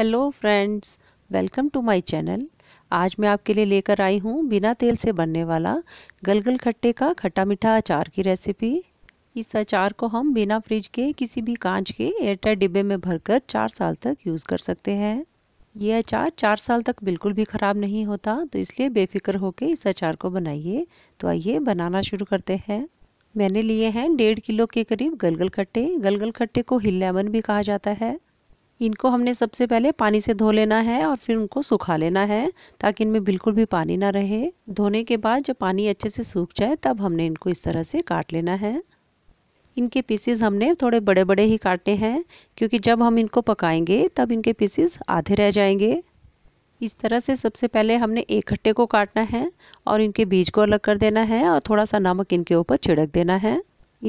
hello friends welcome to my channel आज मैं आपके लिए लेकर आई हूँ बिना तेल से बनने वाला गलगल खट्टे का खट्टा मीठा अचार की रेसिपी इस अचार को हम बिना फ्रिज के किसी भी कांच के एयरटाइट डिब्बे में भरकर चार साल तक यूज़ कर सकते हैं ये अचार चार साल तक बिल्कुल भी ख़राब नहीं होता तो इसलिए बेफिक्र होकर इस अचार को बनाइए तो आइए बनाना शुरू करते हैं मैंने लिए हैं डेढ़ किलो के करीब गलगल खट्टे गलगल खट्टे को हिल लेमन भी कहा जाता है इनको हमने सबसे पहले पानी से धो लेना है और फिर उनको सुखा लेना है ताकि इनमें बिल्कुल भी पानी ना रहे धोने के बाद जब पानी अच्छे से सूख जाए तब हमने इनको इस तरह से काट लेना है इनके पीसेस हमने थोड़े बड़े बड़े ही काटे हैं क्योंकि जब हम इनको पकाएंगे तब इनके पीसेस आधे रह जाएंगे इस तरह से सबसे पहले हमने एक खट्टे को काटना है और इनके बीज को अलग कर देना है और थोड़ा सा नमक इनके ऊपर छिड़क देना है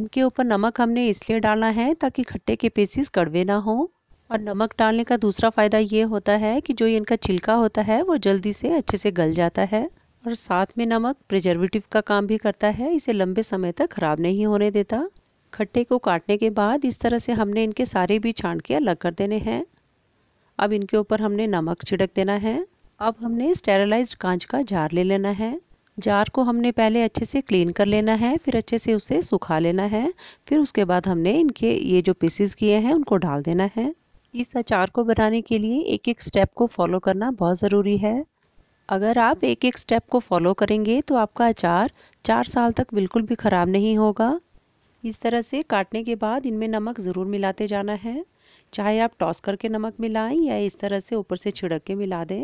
इनके ऊपर नमक हमने इसलिए डालना है ताकि खट्टे के पीसीस कड़वे ना हों और नमक डालने का दूसरा फ़ायदा ये होता है कि जो इनका छिलका होता है वो जल्दी से अच्छे से गल जाता है और साथ में नमक प्रिजर्वेटिव का काम भी करता है इसे लंबे समय तक ख़राब नहीं होने देता खट्टे को काटने के बाद इस तरह से हमने इनके सारे भी छान के अलग कर देने हैं अब इनके ऊपर हमने नमक छिड़क देना है अब हमने स्टेरलाइज्ड कांच का जार ले लेना है जार को हमने पहले अच्छे से क्लीन कर लेना है फिर अच्छे से उसे सुखा लेना है फिर उसके बाद हमने इनके ये जो पीसीस किए हैं उनको डाल देना है इस अचार को बनाने के लिए एक एक स्टेप को फॉलो करना बहुत ज़रूरी है अगर आप एक एक स्टेप को फॉलो करेंगे तो आपका अचार चार साल तक बिल्कुल भी ख़राब नहीं होगा इस तरह से काटने के बाद इनमें नमक ज़रूर मिलाते जाना है चाहे आप टॉस करके नमक मिलाएं या इस तरह से ऊपर से छिड़क के मिला दें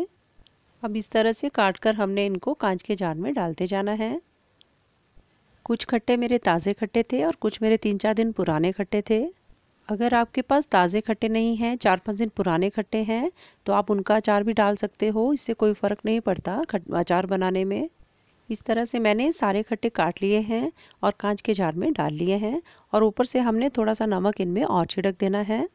अब इस तरह से काट कर हमने इनको कांच के जार में डालते जाना है कुछ खट्टे मेरे ताज़े खट्टे थे और कुछ मेरे तीन चार दिन पुराने खट्टे थे अगर आपके पास ताज़े खट्टे नहीं हैं चार पाँच दिन पुराने खट्टे हैं तो आप उनका अचार भी डाल सकते हो इससे कोई फ़र्क नहीं पड़ता खट अचार बनाने में इस तरह से मैंने सारे खट्टे काट लिए हैं और कांच के जार में डाल लिए हैं और ऊपर से हमने थोड़ा सा नमक इनमें और छिड़क देना है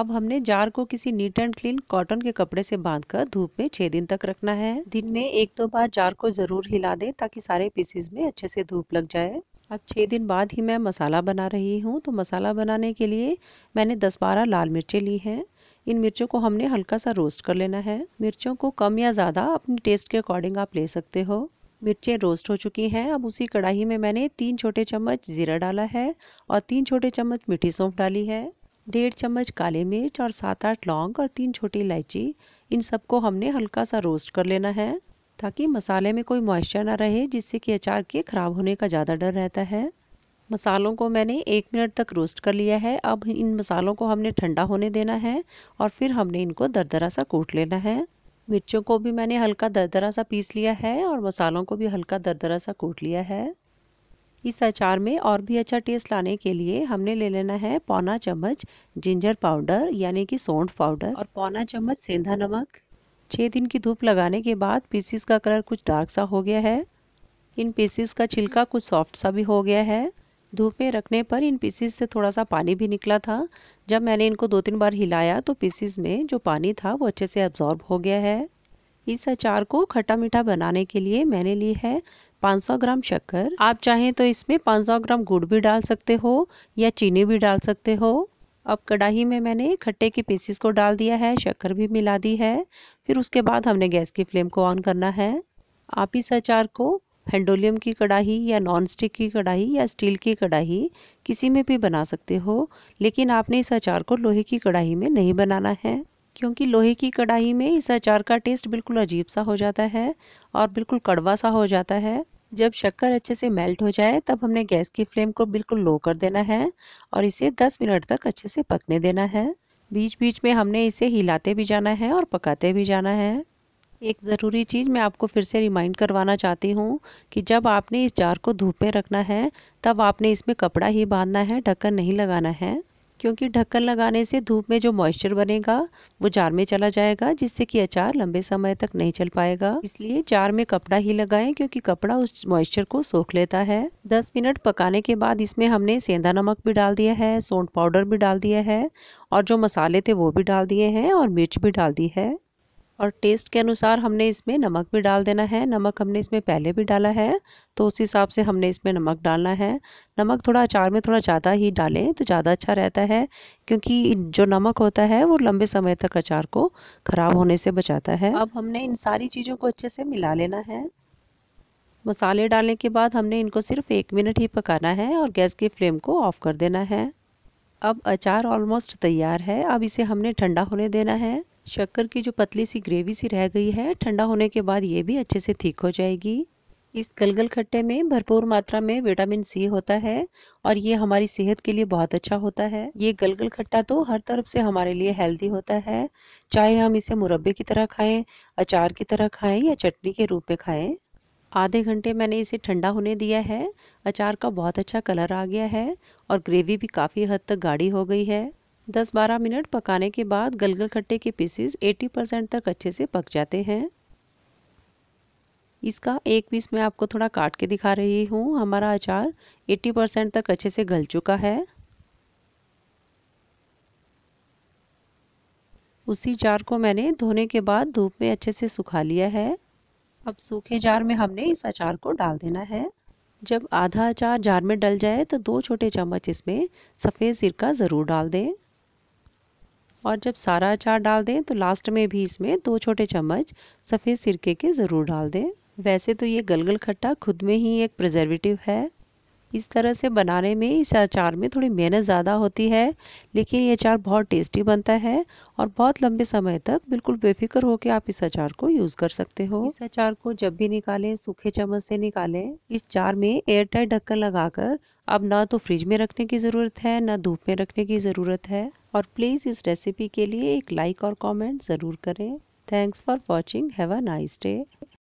अब हमने जार को किसी नीट एंड क्लीन कॉटन के कपड़े से बांधकर धूप में छः दिन तक रखना है दिन में एक दो तो बार जार को ज़रूर हिला दें ताकि सारे पीसीज में अच्छे से धूप लग जाए अब छः दिन बाद ही मैं मसाला बना रही हूँ तो मसाला बनाने के लिए मैंने दस बारह लाल मिर्चें ली हैं इन मिर्चों को हमने हल्का सा रोस्ट कर लेना है मिर्चों को कम या ज़्यादा अपने टेस्ट के अकॉर्डिंग आप ले सकते हो मिर्चें रोस्ट हो चुकी हैं अब उसी कढ़ाई में मैंने तीन छोटे चम्मच ज़ीरा डाला है और तीन छोटे चम्मच मीठी सौंफ डाली है डेढ़ चम्मच काले मिर्च और सात आठ लौंग और तीन छोटी इलायची इन सबको हमने हल्का सा रोस्ट कर लेना है ताकि मसाले में कोई मॉइस्चर ना रहे जिससे कि अचार के ख़राब होने का ज़्यादा डर रहता है मसालों को मैंने एक मिनट तक रोस्ट कर लिया है अब इन मसालों को हमने ठंडा होने देना है और फिर हमने इनको दरदरा सा कूट लेना है मिर्चों को भी मैंने हल्का दरदरा सा पीस लिया है और मसालों को भी हल्का दरदरा सा कूट लिया है इस अचार में और भी अच्छा टेस्ट लाने के लिए हमने ले लेना है पौना चम्मच जिंजर पाउडर यानी कि सौंठ पाउडर और पौना चम्मच सेंधा नमक छः दिन की धूप लगाने के बाद पीसीस का कलर कुछ डार्क सा हो गया है इन पीसीस का छिलका कुछ सॉफ्ट सा भी हो गया है धूप में रखने पर इन पीसीस से थोड़ा सा पानी भी निकला था जब मैंने इनको दो तीन बार हिलाया तो पीसीस में जो पानी था वो अच्छे से अब्जॉर्ब हो गया है इस अचार को खट्टा मीठा बनाने के लिए मैंने ली है 500 ग्राम शक्कर आप चाहें तो इसमें 500 ग्राम गुड़ भी डाल सकते हो या चीनी भी डाल सकते हो अब कढ़ाई में मैंने खट्टे के पीसीस को डाल दिया है शक्कर भी मिला दी है फिर उसके बाद हमने गैस की फ्लेम को ऑन करना है आप इस अचार को हैंडोलियम की कढ़ाई या नॉन स्टिक की कढ़ाई या स्टील की कढ़ाई किसी में भी बना सकते हो लेकिन आपने इस अचार को लोहे की कढ़ाई में नहीं बनाना है क्योंकि लोहे की कढ़ाई में इस अचार का टेस्ट बिल्कुल अजीब सा हो जाता है और बिल्कुल कड़वा सा हो जाता है जब शक्कर अच्छे से मेल्ट हो जाए तब हमने गैस की फ्लेम को बिल्कुल लो कर देना है और इसे 10 मिनट तक अच्छे से पकने देना है बीच बीच में हमने इसे हिलाते भी जाना है और पकाते भी जाना है एक ज़रूरी चीज़ मैं आपको फिर से रिमाइंड करवाना चाहती हूँ कि जब आपने इस जार को धूप में रखना है तब आपने इसमें कपड़ा ही बांधना है ढक्कन नहीं लगाना है क्योंकि ढक्कन लगाने से धूप में जो मॉइस्चर बनेगा वो जार में चला जाएगा जिससे कि अचार लंबे समय तक नहीं चल पाएगा इसलिए जार में कपड़ा ही लगाएं क्योंकि कपड़ा उस मॉइस्चर को सोख लेता है दस मिनट पकाने के बाद इसमें हमने सेंधा नमक भी डाल दिया है सोंठ पाउडर भी डाल दिया है और जो मसाले थे वो भी डाल दिए हैं और मिर्च भी डाल दी है और टेस्ट के अनुसार हमने इसमें नमक भी डाल देना है नमक हमने इसमें पहले भी डाला है तो उस हिसाब से हमने इसमें नमक डालना है नमक थोड़ा अचार में थोड़ा ज़्यादा ही डालें तो ज़्यादा अच्छा रहता है क्योंकि जो नमक होता है वो लंबे समय तक अचार को ख़राब होने से बचाता है अब हमने इन सारी चीज़ों को अच्छे से मिला लेना है मसाले डालने के बाद हमने इनको सिर्फ एक मिनट ही पकाना है और गैस की फ्लेम को ऑफ़ कर देना है अब अचार ऑलमोस्ट तैयार है अब इसे हमने ठंडा होने देना है शक्कर की जो पतली सी ग्रेवी सी रह गई है ठंडा होने के बाद ये भी अच्छे से ठीक हो जाएगी इस गलगल खट्टे में भरपूर मात्रा में विटामिन सी होता है और ये हमारी सेहत के लिए बहुत अच्छा होता है ये गलगल खट्टा तो हर तरफ से हमारे लिए हेल्दी होता है चाहे हम इसे मुरब्बे की तरह खाएं अचार की तरह खाएं या चटनी के रूप में खाएं आधे घंटे मैंने इसे ठंडा होने दिया है अचार का बहुत अच्छा कलर आ गया है और ग्रेवी भी काफ़ी हद तक गाढ़ी हो गई है 10-12 मिनट पकाने के बाद गलगल खट्टे के पीसेस 80 परसेंट तक अच्छे से पक जाते हैं इसका एक पीस मैं आपको थोड़ा काट के दिखा रही हूँ हमारा अचार 80 परसेंट तक अच्छे से गल चुका है उसी जार को मैंने धोने के बाद धूप में अच्छे से सुखा लिया है अब सूखे जार में हमने इस अचार को डाल देना है जब आधा अचार जार में डल जाए तो दो छोटे चम्मच इसमें सफ़ेद सिरका ज़रूर डाल दें और जब सारा अचार डाल दें तो लास्ट में भी इसमें दो छोटे चम्मच सफ़ेद सिरके के ज़रूर डाल दें वैसे तो ये गलगल खट्टा खुद में ही एक प्रिजर्वेटिव है इस तरह से बनाने में इस अचार में थोड़ी मेहनत ज़्यादा होती है लेकिन ये अचार बहुत टेस्टी बनता है और बहुत लंबे समय तक बिल्कुल बेफिक्र होकर आप इस अचार को यूज़ कर सकते हो इस अचार को जब भी निकालें सूखे चम्मच से निकालें इस चार में एयर टाइट ढक्कन लगाकर अब ना तो फ्रिज में रखने की ज़रूरत है ना धूप में रखने की ज़रूरत है और प्लीज़ इस रेसिपी के लिए एक लाइक और कॉमेंट ज़रूर करें thanks for watching have a nice day